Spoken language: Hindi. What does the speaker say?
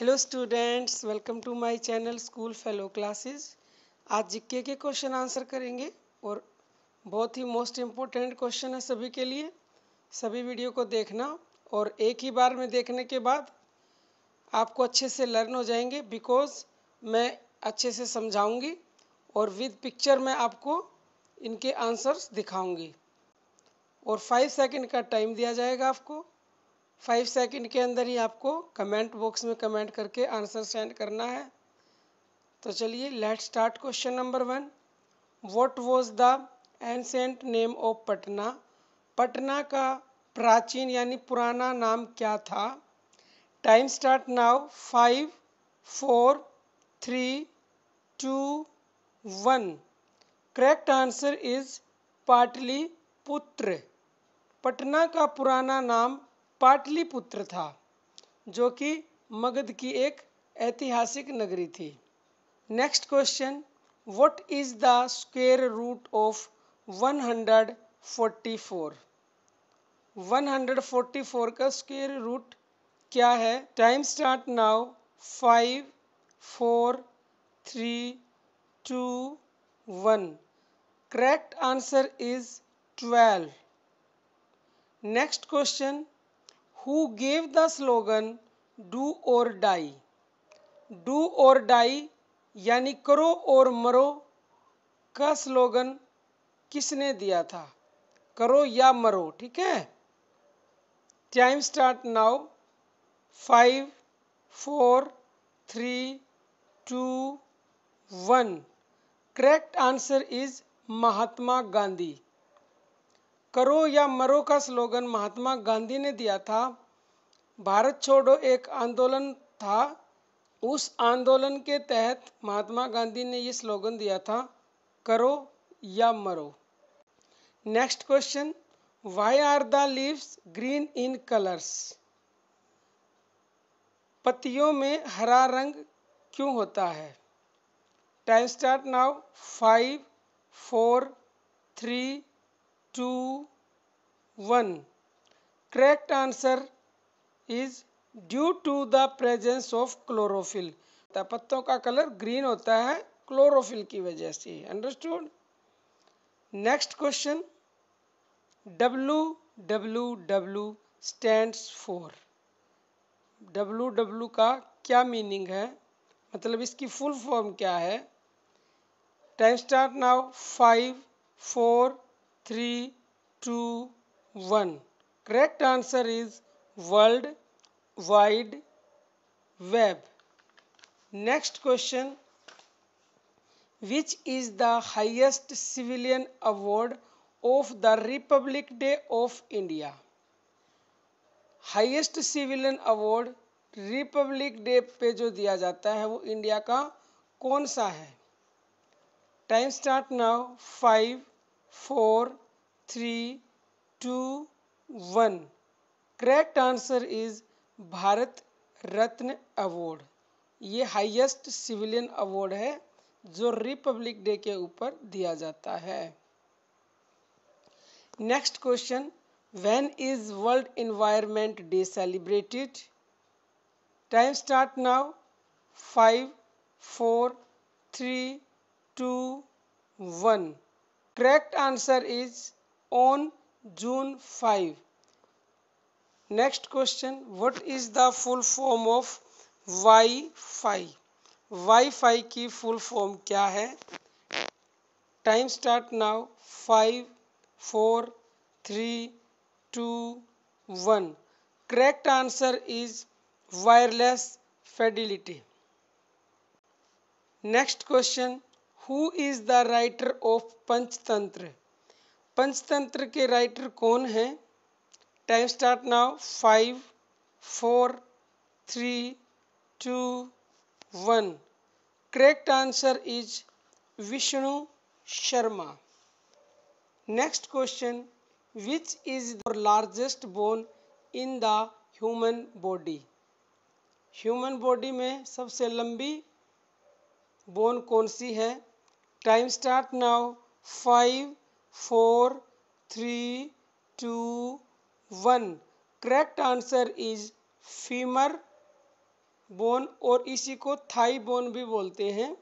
Hello students welcome to my channel school fellow classes आज जिक्के के क्वेश्चन आंसर करेंगे और बहुत ही मोस्ट इम्पोर्टेंट क्वेश्चन है सभी के लिए सभी वीडियो को देखना और एक ही बार में देखने के बाद आपको अच्छे से लर्न हो जाएंगे बिकॉज मैं अच्छे से समझाऊंगी और विद पिक्चर मैं आपको इनके आंसर्स दिखाऊँगी और फाइव सेकेंड का टाइम दिया जाएगा आपको फाइव सेकंड के अंदर ही आपको कमेंट बॉक्स में कमेंट करके आंसर सेंड करना है तो चलिए let start question number one what was the ancient name of Patna Patna का प्राचीन यानी पुराना नाम क्या था time start now five four three two one correct answer is Pataliputra Patna का पुराना नाम पाटलिपुत्र था जो कि मगध की एक ऐतिहासिक नगरी थी next question what is the square root of 144 144 का स्क्वेयर रूट क्या है time start now five four three two one correct answer is twelve next question who gave the slogan do or die. Do or die यानी करो और मरो का स्लोगन किसने दिया था करो या मरो ठीक है time start now five four three two one correct answer is Mahatma Gandhi करो या मरो का स्लोगन महात्मा गांधी ने दिया था भारत छोड़ो एक आंदोलन था उस आंदोलन के तहत महात्मा गांधी ने ये स्लोगन दिया था करो या मरो next question why are the leaves green in colours पत्तियों में हरा रंग क्यों होता है time start now five four three two one correct answer is due to the presence of chlorophyll पत्तों का कलर ग्रीन होता है क्लोरोफिल की वजह से understood next question W W W stands for W W का क्या मीनिंग है मतलब इसकी फुल फॉर्म क्या है time start now five four three two one correct answer is world wide web next question which is the highest civilian award of the republic day of India highest civilian award republic day पे जो दिया जाता है वो इंडिया का कौन सा है time start now five four three two one correct answer is Bharat Ratna award ये हाईएस्ट सिविलियन अवार्ड है जो रिपब्लिक डे के ऊपर दिया जाता है next question when is world environment day celebrated time start now five four three two one correct answer is on June five next question what is the full form of Y Y wifi की फुल फॉर्म क्या है time start now five four three two one correct answer is wireless fidelity next question who is the writer of Panchatantra Panchatantra के राइटर कौन हैं time start now five four three two one correct answer is Vishnu Sharma next question which is the largest bone in the human body human body में सबसे लंबी बोन कौन सी है time start now five four three two one correct answer is femur bone और इसी को थाई बोन भी बोलते हैं